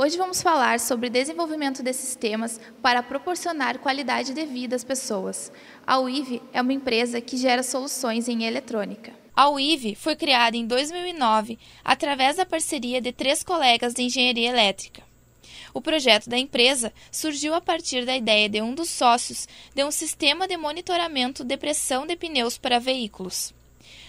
Hoje vamos falar sobre desenvolvimento desses temas para proporcionar qualidade de vida às pessoas. A UIV é uma empresa que gera soluções em eletrônica. A UIV foi criada em 2009 através da parceria de três colegas de engenharia elétrica. O projeto da empresa surgiu a partir da ideia de um dos sócios de um sistema de monitoramento de pressão de pneus para veículos.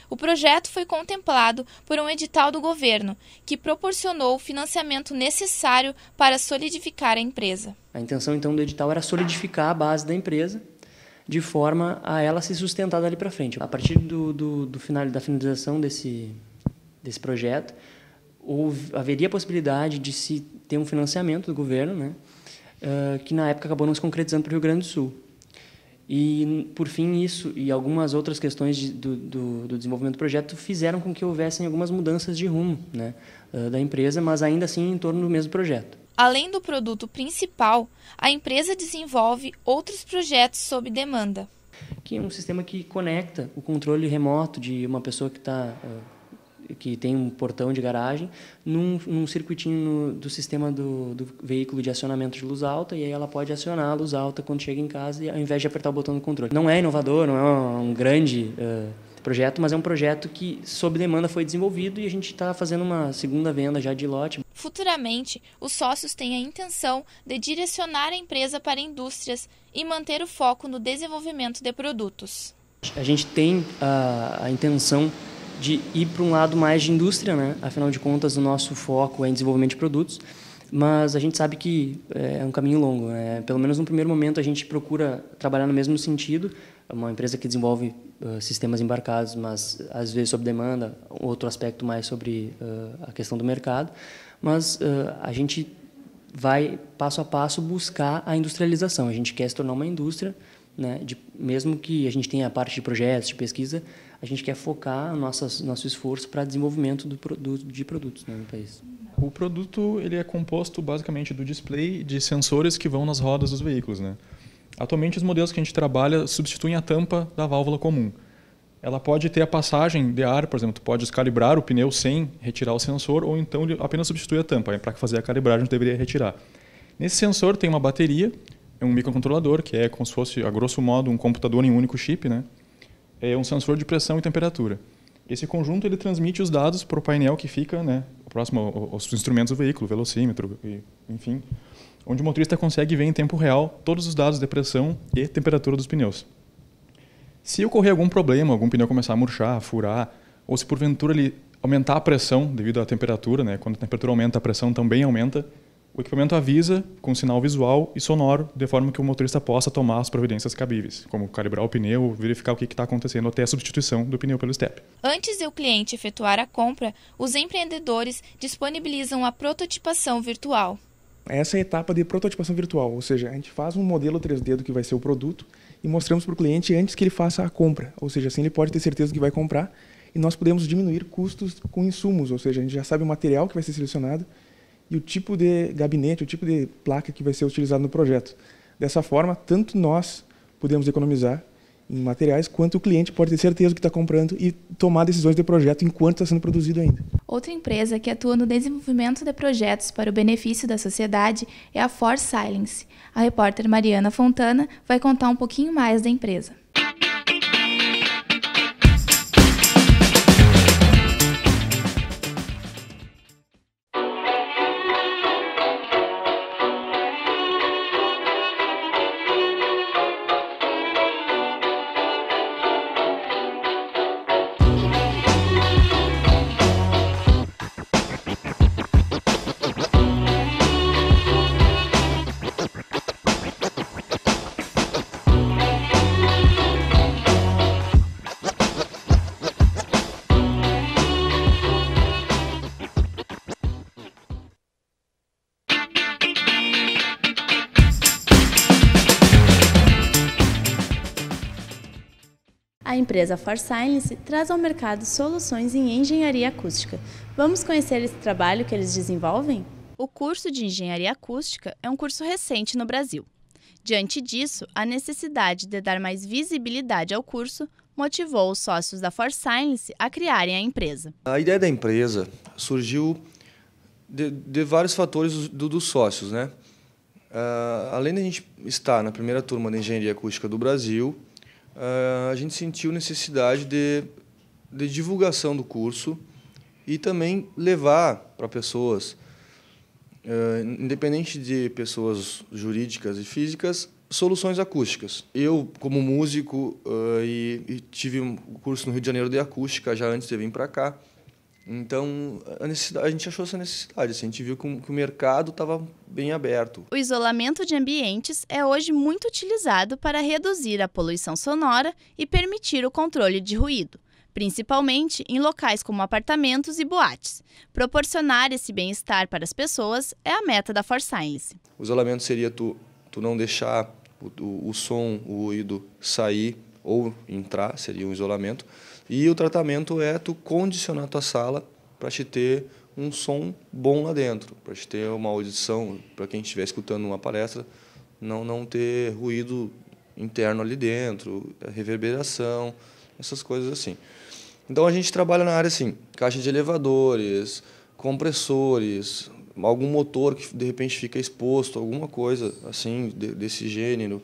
O projeto foi contemplado por um edital do governo, que proporcionou o financiamento necessário para solidificar a empresa. A intenção então do edital era solidificar a base da empresa de forma a ela se sustentar dali para frente. A partir do, do, do, final, da finalização desse, desse projeto, houve, haveria a possibilidade de se ter um financiamento do governo, né, uh, que na época acabou não se concretizando para o Rio Grande do Sul. E, por fim, isso e algumas outras questões de, do, do, do, desenvolvimento do projeto fizeram com que houvessem algumas mudanças de rumo né, ah, da empresa, mas ainda assim em torno do mesmo projeto. Além do produto principal, a empresa desenvolve outros projetos sob demanda. Que é um sistema que conecta o controle remoto de uma pessoa que está ah, que tem um portão de garagem, num, num circuitinho no, do sistema do, do, veículo de acionamento de luz alta, e aí ela pode acionar a luz alta quando chega em casa, ao invés de apertar o botão do controle. Não é inovador, não é um, grande uh, projeto, mas é um projeto que, sob demanda, foi desenvolvido e a gente está fazendo uma segunda venda já de lote. Futuramente, os sócios têm a intenção de direcionar a empresa para indústrias e manter o foco no desenvolvimento de produtos. A gente tem a, a intenção de ir para um lado mais de indústria, né? Afinal de contas, o nosso foco é em desenvolvimento de produtos, mas a gente sabe que é, é um caminho longo. Né? Pelo menos no primeiro momento a gente procura trabalhar no mesmo sentido. É uma empresa que desenvolve uh, sistemas embarcados, mas às vezes sob demanda, outro aspecto mais sobre uh, a questão do mercado. Mas uh, a gente vai passo a passo buscar a industrialização. A gente quer se tornar uma indústria né? De, mesmo que a gente tenha a parte de projetos, de pesquisa, a gente quer focar nossas, nosso esforço para desenvolvimento do, produto de produtos né, no país. O produto ele é composto basicamente do display de sensores que vão nas rodas dos veículos. Né? Atualmente, os modelos que a gente trabalha substituem a tampa da válvula comum. Ela pode ter a passagem de ar, por exemplo, tu pode descalibrar o pneu sem retirar o sensor, ou então apenas substitui a tampa. É, para fazer a calibragem, a gente deveria retirar. Nesse sensor tem uma bateria é um microcontrolador, que é como se fosse, a grosso modo, um computador em um único chip, né? É um sensor de pressão e temperatura. Esse conjunto ele transmite os dados para o painel que fica, né, próximo aos instrumentos do veículo, velocímetro, enfim, onde o motorista consegue ver em tempo real todos os dados de pressão e temperatura dos pneus. Se ocorrer algum problema, algum pneu começar a murchar, a furar, ou se porventura ele aumentar a pressão devido à temperatura, né, quando a temperatura aumenta, a pressão também aumenta, o equipamento avisa com sinal visual e sonoro, de forma que o motorista possa tomar as providências cabíveis, como calibrar o pneu, verificar o que está acontecendo até a substituição do pneu pelo step. Antes de o cliente efetuar a compra, os empreendedores disponibilizam a prototipação virtual. Essa é a etapa de prototipação virtual, ou seja, a gente faz um modelo 3D do que vai ser o produto e mostramos para o cliente antes que ele faça a compra, ou seja, assim ele pode ter certeza que vai comprar e nós podemos diminuir custos com insumos, ou seja, a gente já sabe o material que vai ser selecionado e o tipo de gabinete, o tipo de placa que vai ser utilizado no projeto. Dessa forma, tanto nós podemos economizar em materiais, quanto o cliente pode ter certeza que está comprando e tomar decisões de projeto enquanto está sendo produzido ainda. Outra empresa que atua no desenvolvimento de projetos para o benefício da sociedade é a For Silence. A repórter Mariana Fontana vai contar um pouquinho mais da empresa. empresa For Science traz ao mercado soluções em engenharia acústica. Vamos conhecer esse trabalho que eles desenvolvem? O curso de engenharia acústica é um curso recente no Brasil. Diante disso, a necessidade de dar mais visibilidade ao curso motivou os sócios da For Science a criarem a empresa. A ideia da empresa surgiu de, de vários fatores do, dos sócios, né? Uh, além de a gente estar na primeira turma de engenharia acústica do Brasil, ah, a gente sentiu necessidade de, de divulgação do curso e também levar para pessoas, ah, independente de pessoas jurídicas e físicas, soluções acústicas. Eu, como músico, ah, e, tive um curso no Rio de Janeiro de acústica já antes de vir para cá, então, a, a, gente achou essa necessidade, assim, a gente viu que, que o mercado estava bem aberto. O isolamento de ambientes é hoje muito utilizado para reduzir a poluição sonora e permitir o controle de ruído, principalmente em locais como apartamentos e boates. Proporcionar esse bem-estar para as pessoas é a meta da For Science. O isolamento seria tu, tu não deixar o, o, o som, o ruído sair ou entrar, seria um isolamento. E o tratamento é tu condicionar a tua sala para te ter um som bom lá dentro, para te ter uma audição, para quem estiver escutando uma palestra, não, não ter ruído interno ali dentro, reverberação, essas coisas assim. Então a gente trabalha na área assim, caixa de elevadores, compressores, algum motor que de repente fica exposto, alguma coisa assim de, desse gênero.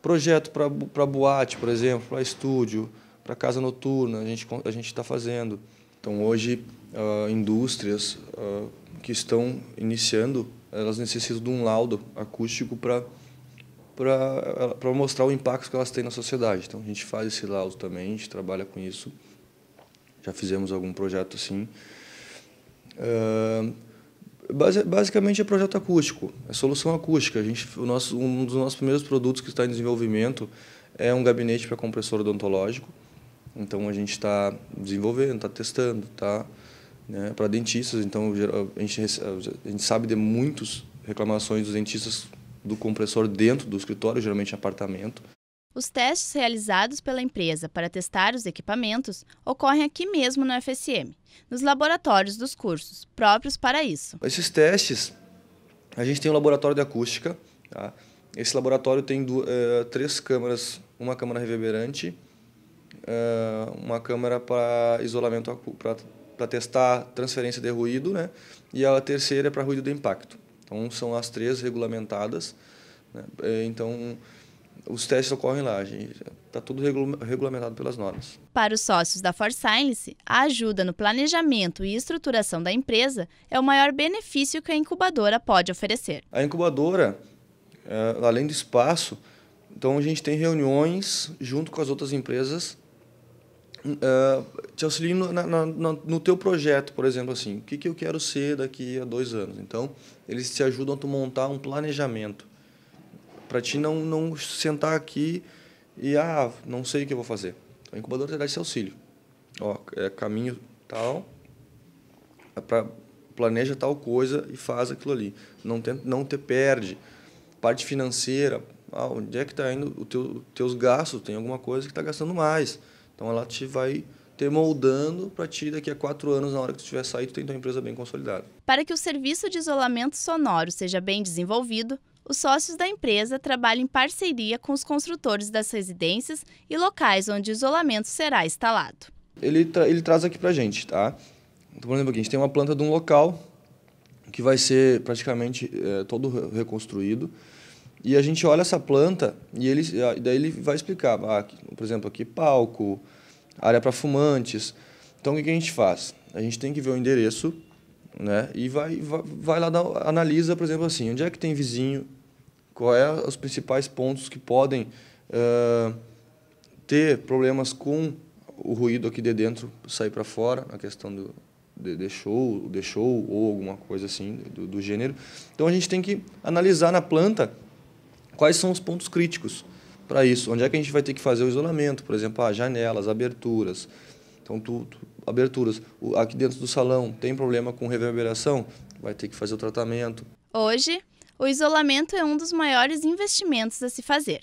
Projeto para boate, por exemplo, para estúdio para casa noturna, a gente a gente está fazendo. Então hoje uh, indústrias uh, que estão iniciando, elas necessitam de um laudo acústico para para para mostrar o impacto que elas têm na sociedade. Então a gente faz esse laudo também, a gente trabalha com isso. Já fizemos algum projeto assim. Uh, basicamente é projeto acústico, é solução acústica. A gente, o nosso, um dos nossos primeiros produtos que está em desenvolvimento é um gabinete para compressor odontológico. Então a gente está desenvolvendo, está testando, tá né? para dentistas. Então a, gente, a gente, sabe de muitas reclamações dos dentistas do compressor dentro do escritório, geralmente em apartamento. Os testes realizados pela empresa para testar os equipamentos ocorrem aqui mesmo no FSM, nos laboratórios dos cursos, próprios para isso. Esses testes, a gente tem um laboratório de acústica. Tá? Esse laboratório tem eh, três câmaras, uma câmara reverberante, eh, uma câmera para isolamento para testar transferência de ruído, né? E a terceira é para ruído de impacto. Então são as três regulamentadas. Né? Eh, então os testes ocorrem lá, está tudo regulamentado pelas normas. Para os sócios da For Science, a ajuda no planejamento e estruturação da empresa é o maior benefício que a incubadora pode oferecer. A incubadora, eh, além do espaço, então a gente tem reuniões junto com as outras empresas uh, te auxilie no, na, na, no teu projeto, por exemplo, assim, o que, que eu quero ser daqui a dois anos. Então, eles te ajudam a tu montar um planejamento para ti não, não sentar aqui e ah, não sei o que eu vou fazer. O incubador te dá esse auxílio. Ó, é caminho tal, é pra, planeja tal coisa e faz aquilo ali. Não te, não te perde. Parte financeira, ah, onde é que está indo os teu, teus gastos? Tem alguma coisa que está gastando mais. Então ela te vai ter moldando para ti daqui a quatro anos, na hora que tu tiver saído, tu tem uma empresa bem consolidada. Para que o serviço de isolamento sonoro seja bem desenvolvido, os sócios da empresa trabalham em parceria com os construtores das residências e locais onde o isolamento será instalado. Ele, tra ele traz aqui para a gente, tá? Então, por exemplo, aqui, a gente tem uma planta de um local que vai ser praticamente é, todo reconstruído. E a gente olha essa planta e ele, daí ele vai explicar, ah, por exemplo, aqui palco, área para fumantes. Então, o que a gente faz? A gente tem que ver o endereço né? e vai, vai, vai lá, dar, analisa, por exemplo, assim, onde é que tem vizinho, qual é os principais pontos que podem uh, ter problemas com o ruído aqui de dentro sair para fora, a questão do de, de show, show ou alguma coisa assim do, do gênero. Então, a gente tem que analisar na planta Quais são os pontos críticos para isso? Onde é que a gente vai ter que fazer o isolamento? Por exemplo, ah, janelas, aberturas. Então, tu, tu aberturas. O, aqui dentro do salão tem problema com reverberação? Vai ter que fazer o tratamento. Hoje, o isolamento é um dos maiores investimentos a se fazer.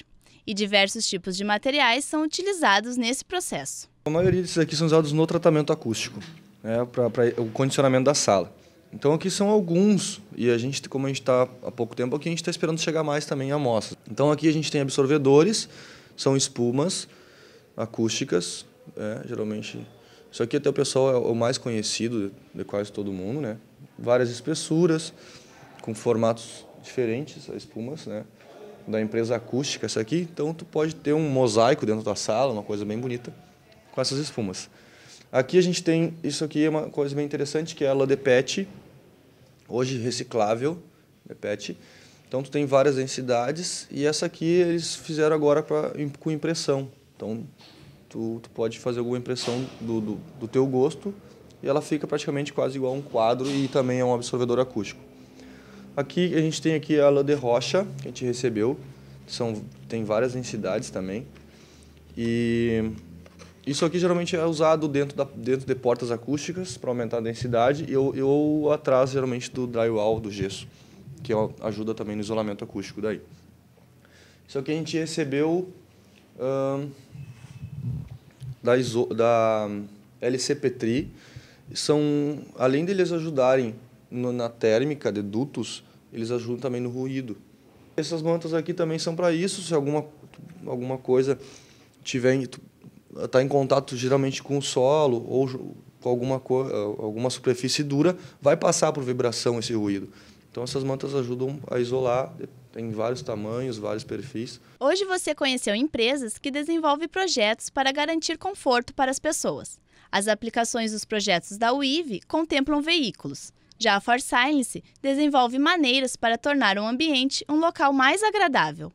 E diversos tipos de materiais são utilizados nesse processo. A maioria desses aqui são usados no tratamento acústico, né, para o condicionamento da sala. Então aqui são alguns e a gente, como a gente está há pouco tempo aqui, a gente está esperando chegar mais também amostras. Então aqui a gente tem absorvedores, são espumas acústicas, é, geralmente. Isso aqui até o pessoal é o mais conhecido de quase todo mundo, né? Várias espessuras com formatos diferentes, as espumas, né? Da empresa acústica essa aqui, então tu pode ter um mosaico dentro da sala, uma coisa bem bonita com essas espumas. Aqui a gente tem, isso aqui é uma coisa bem interessante, que é a lã hoje reciclável, repete. Então, tu tem várias densidades e essa aqui eles fizeram agora pra, com impressão. Então, tu, tu pode fazer alguma impressão do, do, do teu gosto e ela fica praticamente quase igual a um quadro e também é um absorvedor acústico. Aqui a gente tem aqui a lã de rocha que a gente recebeu, são tem várias densidades também e isso aqui geralmente é usado dentro, da, dentro de portas acústicas para aumentar a densidade e ou, atrás geralmente do drywall, do gesso, que é ajuda também no isolamento acústico daí. Isso aqui a gente recebeu da, ISO, da LC Petri. São, além de eles ajudarem no, na térmica de dutos, eles ajudam também no ruído. Essas mantas aqui também são para isso, se alguma, alguma coisa tiver está em contato geralmente com o solo ou com alguma, alguma superfície dura, vai passar por vibração esse ruído. Então essas mantas ajudam a isolar, tem vários tamanhos, vários perfis. Hoje você conheceu empresas que desenvolvem projetos para garantir conforto para as pessoas. As aplicações dos projetos da UIV contemplam veículos. Já a For Silence desenvolve maneiras para tornar o ambiente um local mais agradável.